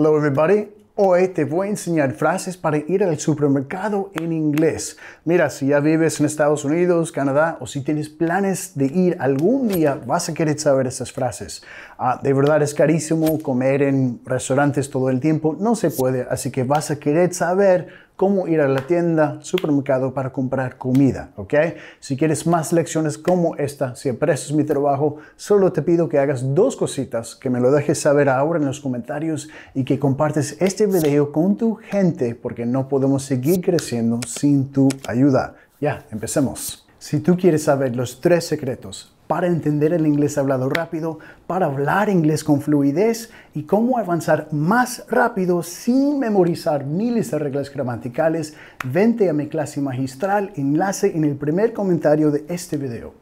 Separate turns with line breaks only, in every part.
Hello everybody. Hoy te voy a enseñar frases para ir al supermercado en inglés. Mira, si ya vives en Estados Unidos, Canadá o si tienes planes de ir algún día, vas a querer saber esas frases. Ah, de verdad es carísimo comer en restaurantes todo el tiempo, no se puede, así que vas a querer saber cómo ir a la tienda, supermercado para comprar comida, ¿ok? Si quieres más lecciones como esta, siempre es mi trabajo, solo te pido que hagas dos cositas, que me lo dejes saber ahora en los comentarios y que compartes este video con tu gente porque no podemos seguir creciendo sin tu ayuda. Ya, empecemos. Si tú quieres saber los tres secretos para entender el inglés hablado rápido, para hablar inglés con fluidez y cómo avanzar más rápido sin memorizar miles de reglas gramaticales, vente a mi clase magistral, enlace en el primer comentario de este video.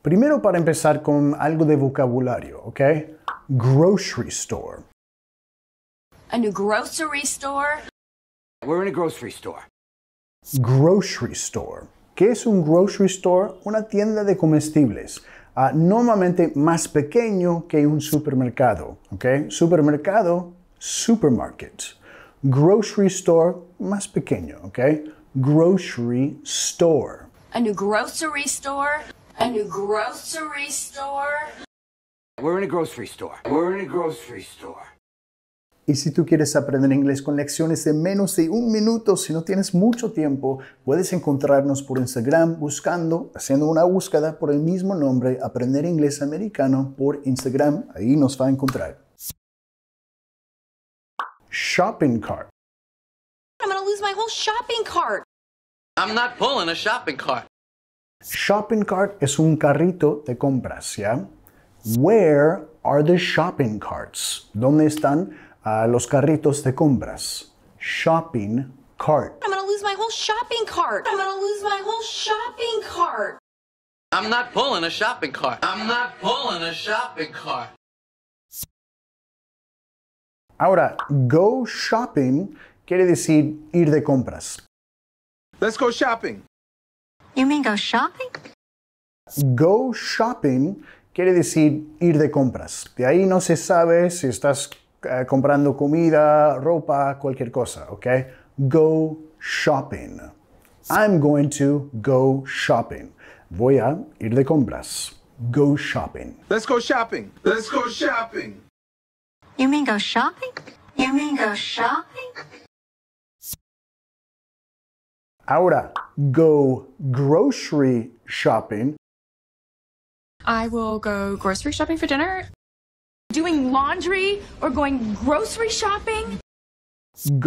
Primero para empezar con algo de vocabulario, ¿ok? Grocery store. A new grocery store. We're in a grocery store. Grocery store. ¿Qué es un grocery store? Una tienda de comestibles. Uh, normalmente más pequeño que un supermercado. ¿Ok? Supermercado, supermarket. Grocery store, más pequeño. ¿Ok? Grocery store. A new grocery store. A new grocery store. We're in a grocery store. We're in a grocery store. Y si tú quieres aprender inglés con lecciones de menos de un minuto, si no tienes mucho tiempo, puedes encontrarnos por Instagram buscando, haciendo una búsqueda por el mismo nombre, Aprender Inglés Americano por Instagram. Ahí nos va a encontrar. Shopping cart. I'm gonna lose my whole shopping cart. I'm not pulling a shopping cart. Shopping cart es un carrito de compras, ¿ya? Where are the shopping carts? ¿Dónde están a los carritos de compras. Shopping cart. I'm gonna lose my whole shopping cart. I'm gonna lose my whole shopping cart. I'm not pulling a shopping cart. I'm not pulling a shopping cart. Ahora, go shopping quiere decir ir de compras. Let's go shopping. You mean go shopping? Go shopping quiere decir ir de compras. De ahí no se sabe si estás Eh, comprando comida, ropa, cualquier cosa, okay? Go shopping. I'm going to go shopping. Voy a ir de compras. Go shopping. Let's go shopping. Let's go shopping. You mean go shopping? You mean go shopping? Ahora, go grocery shopping. I will go grocery shopping for dinner doing laundry or going grocery shopping.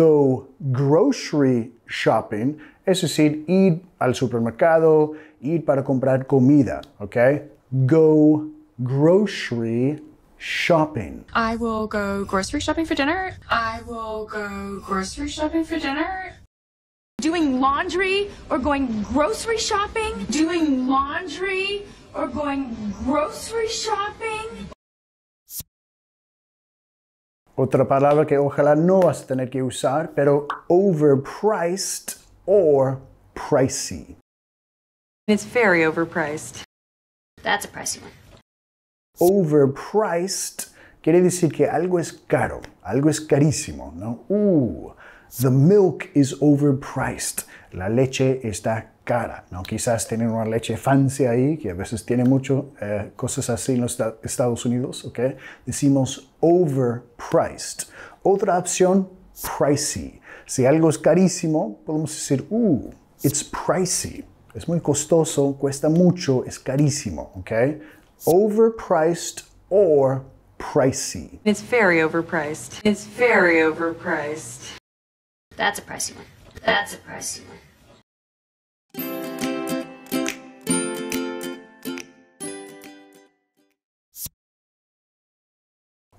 Go grocery shopping, es decir, ir al supermercado, ir para comprar comida, okay? Go grocery shopping. I will go grocery shopping for dinner. I will go grocery shopping for dinner. Doing laundry or going grocery shopping? Doing laundry or going grocery shopping? Otra palabra que ojalá no vas a tener que usar, pero overpriced or pricey. It's very overpriced. That's a pricey one. Overpriced quiere decir que algo es caro, algo es carísimo, the milk is overpriced. La leche está cara, ¿no? Quizás tienen una leche fancy ahí, que a veces tiene mucho, eh, cosas así en los Estados Unidos, ¿ok? Decimos overpriced. Otra opción, pricey. Si algo es carísimo, podemos decir, uh, it's pricey. Es muy costoso, cuesta mucho, es carísimo, ¿ok? Overpriced or pricey. It's very overpriced. It's very overpriced. That's a pricey one. That's a pricey one.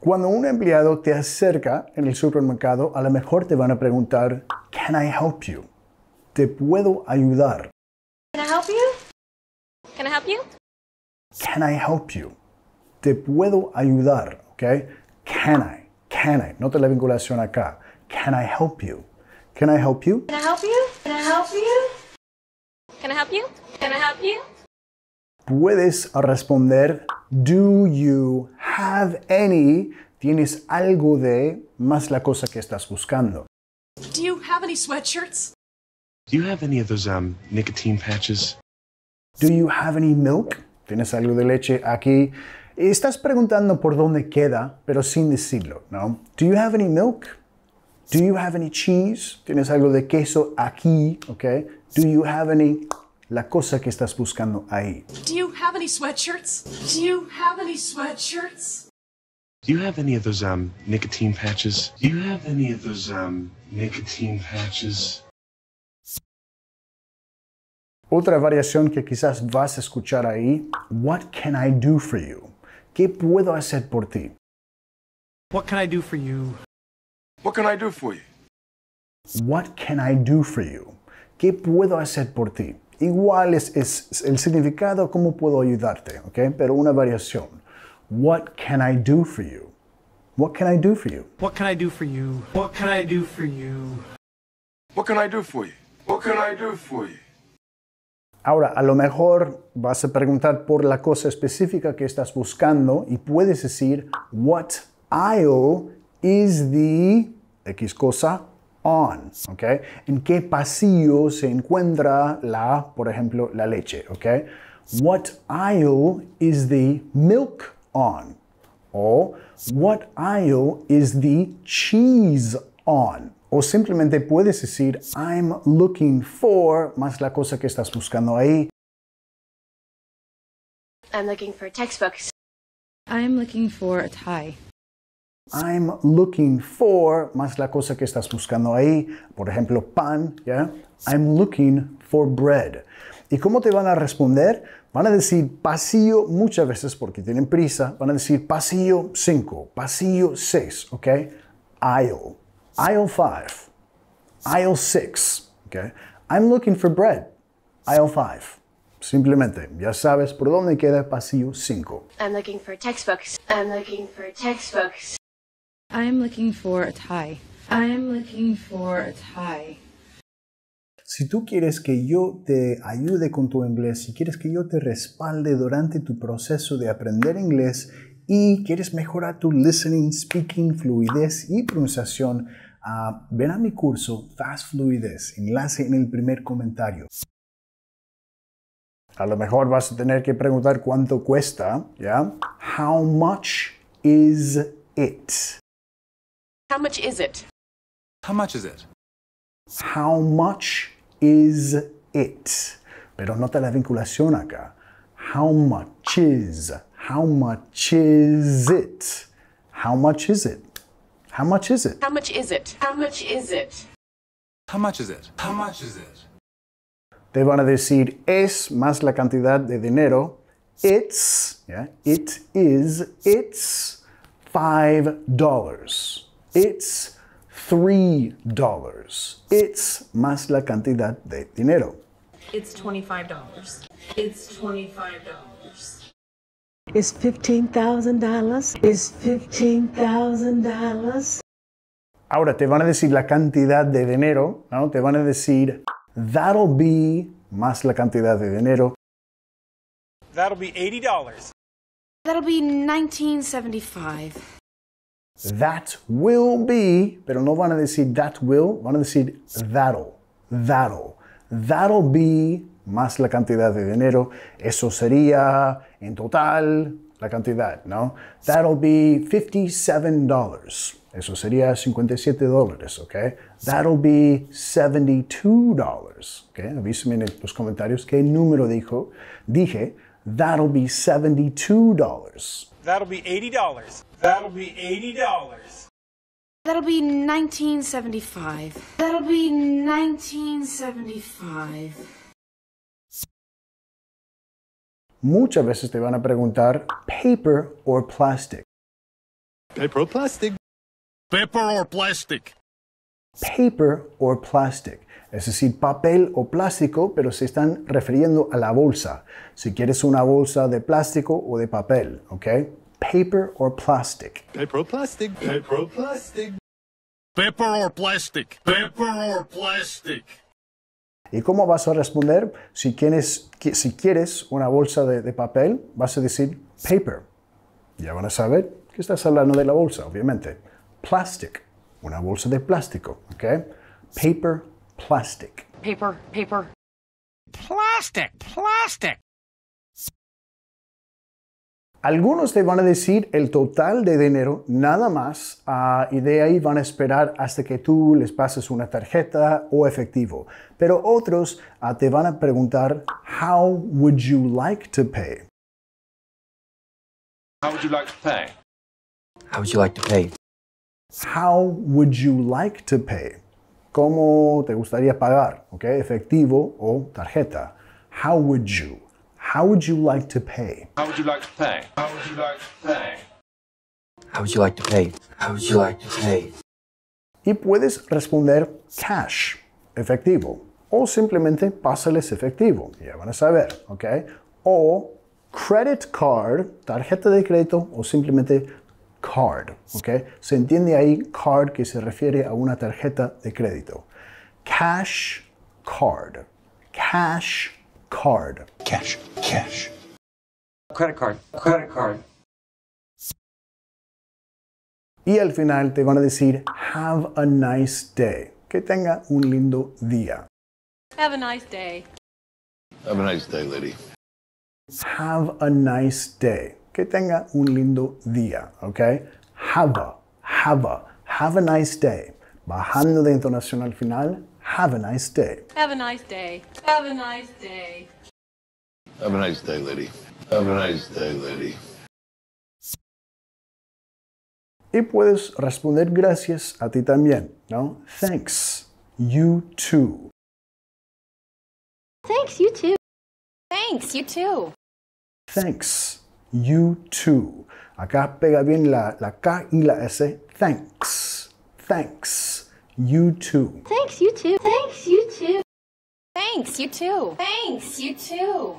Cuando un empleado te acerca en el supermercado, a lo mejor te van a preguntar, Can I help you? Te puedo ayudar. Can I help you? Can I help you? Can I help you? Te puedo ayudar, Okay. Can I? Can I? Nota la vinculación acá. Can I help you? Can I help you? Can I help you? Can I help you? Can I help you? Can I help you? Puedes responder, Do you have any tienes algo de más la cosa que estás buscando. Do you have any sweatshirts? Do you have any of those um, nicotine patches? Do you have any milk? ¿Tienes algo de leche aquí? Estás preguntando por dónde queda, pero sin decirlo, ¿no? Do you have any milk? Do you have any cheese? ¿Tienes algo de queso aquí? Do you have any la cosa que estás buscando ahí. Do you have any sweatshirts? Do you have any sweatshirts? Do you have any of those um nicotine patches? Do you have any of um nicotine patches? Otra variación que quizás vas a escuchar ahí, what can I do for you? ¿Qué puedo hacer por ti? What can I do for you? What can I do for you? What can I do for you? ¿Qué puedo hacer por ti? Igual es, el significado, ¿cómo puedo ayudarte? Okay? Pero una variación. What can I do for you? What can I do for you? What can I do for you? What can I do for you? What can I do for you? What can I do for you? Ahora, a lo mejor vas a preguntar por la cosa específica que estás buscando y puedes decir, what aisle is the X cosa on, ¿En qué pasillo se encuentra la, por ejemplo, la leche, ¿ok? What aisle is the milk on? O what aisle is the cheese on? O simplemente puedes decir I'm looking for más la cosa que estás buscando ahí. I'm looking for textbooks. I'm looking for a tie. I'm looking for más la cosa que estás buscando ahí, por ejemplo, pan, ¿ya? I'm looking for bread. ¿Y cómo te van a responder? Van a decir pasillo muchas veces porque tienen prisa. Van a decir pasillo 5, pasillo 6, ¿ok? Aisle, aisle 5, aisle 6, ¿ok? I'm looking for bread, aisle 5. Simplemente, ya sabes por dónde queda pasillo 5. I'm looking for textbooks. I'm looking for textbooks. I'm looking for a tie. I'm looking for a tie. Si tú quieres que yo te ayude con tu inglés, si quieres que yo te respalde durante tu proceso de aprender inglés y quieres mejorar tu listening, speaking, fluidez y pronunciación, uh, ah, ven a mi curso Fast Fluidez, enlace en el primer comentario. A lo mejor vas a tener que preguntar cuánto cuesta, ¿ya? How much is it? How much is it? How much is it? How much is it? Pero nota la vinculación acá. How much is? How much is it? How much is it? How much is it? How much is it? How much is it? How much is it? How much is it? Te van a decir es más la cantidad de dinero. It's, yeah, it is, it's five dollars. It's three dollars. It's más la cantidad de dinero. It's twenty-five dollars. It's twenty-five dollars. It's fifteen thousand dollars. It's fifteen thousand dollars. Ahora te van a decir la cantidad de dinero, ¿no? Te van a decir that'll be más la cantidad de dinero. That'll be eighty dollars. That'll be nineteen seventy-five. That will be, pero no van a decir that will, van a decir that'll, that'll. That'll be más la cantidad de dinero. Eso sería en total la cantidad, ¿no? That'll be $57. Eso sería 57 dólares, ¿ok? That'll be $72, ¿ok? Avísame en los comentarios qué número dijo. Dije, that'll be $72. That'll be $80. That'll be $80. That'll be 1975. That'll be 1975. Muchas veces te van a preguntar paper or plastic. Paper or plastic. Paper or plastic. Paper or plastic. Es decir, papel o plástico, pero se están refiriendo a la bolsa. Si quieres una bolsa de plástico o de papel, ¿ok? paper or plastic? Paper or plastic? Paper or plastic? Paper or plastic? Paper or plastic? ¿Y cómo vas a responder si quieres, una bolsa de, de papel? Vas a decir paper. Ya van a saber que estás hablando de la bolsa, obviamente. Plastic, una bolsa de plástico, ¿ok? Paper, plastic. Paper, paper. Plastic, plastic. Algunos te van a decir el total de dinero, nada más, ah, y de ahí van a esperar hasta que tú les pases una tarjeta o efectivo. Pero otros ah, te van a preguntar, how would you like to pay? How would you like to pay? How would you like to pay? How would you like to pay? ¿Cómo te gustaría pagar? Efectivo o tarjeta. How would you? How would you like to pay? How would you like to pay? How would you like to pay? How would you like to pay? How would you like to pay? Y puedes responder cash, efectivo, o simplemente pásales efectivo, ya van a saber, ¿ok? O credit card, tarjeta de crédito o simplemente card, ¿ok? Se entiende ahí card que se refiere a una tarjeta de crédito. Cash card, cash Card. Cash. Cash. Credit card. Credit card. Y al final te van a decir Have a nice day. Que tenga un lindo día. Have a nice day. Have a nice day, lady. Have a nice day. Que tenga un lindo día, ¿ok? Have a, have a, have a nice day. Bajando de entonación al final, Have a nice day. Have a nice day. Have a nice day. Have a nice day, lady. Have a nice day, lady. Y puedes responder gracias a ti también, ¿no? Thanks. You too. Thanks, you too. Thanks, you too. Thanks, you too. Acá pega bien la, la K y la S. Thanks. Thanks. You too. Thanks, you Thanks, you Thanks, you too. Thanks, you too.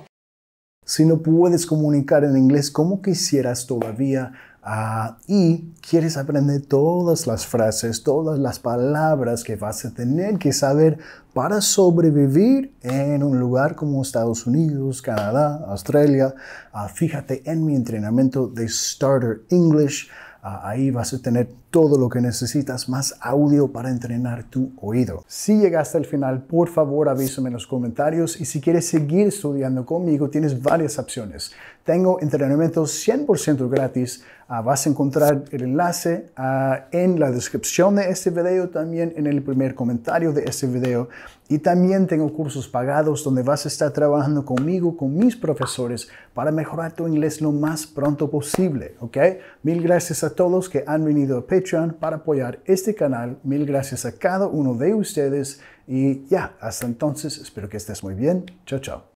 Si no puedes comunicar en inglés como quisieras todavía ah, y quieres aprender todas las frases, todas las palabras que vas a tener que saber para sobrevivir en un lugar como Estados Unidos, Canadá, Australia, ah, fíjate en mi entrenamiento de Starter English. Ah, ahí vas a tener todo lo que necesitas, más audio para entrenar tu oído. Si llegaste al final, por favor avísame en los comentarios y si quieres seguir estudiando conmigo, tienes varias opciones. Tengo entrenamientos 100% gratis, ah, vas a encontrar el enlace ah, en la descripción de este video, también en el primer comentario de este video y también tengo cursos pagados donde vas a estar trabajando conmigo, con mis profesores para mejorar tu inglés lo más pronto posible, ¿ok? Mil gracias a todos que han venido a para apoyar este canal. Mil gracias a cada uno de ustedes y ya, hasta entonces, espero que estés muy bien. Chao, chao.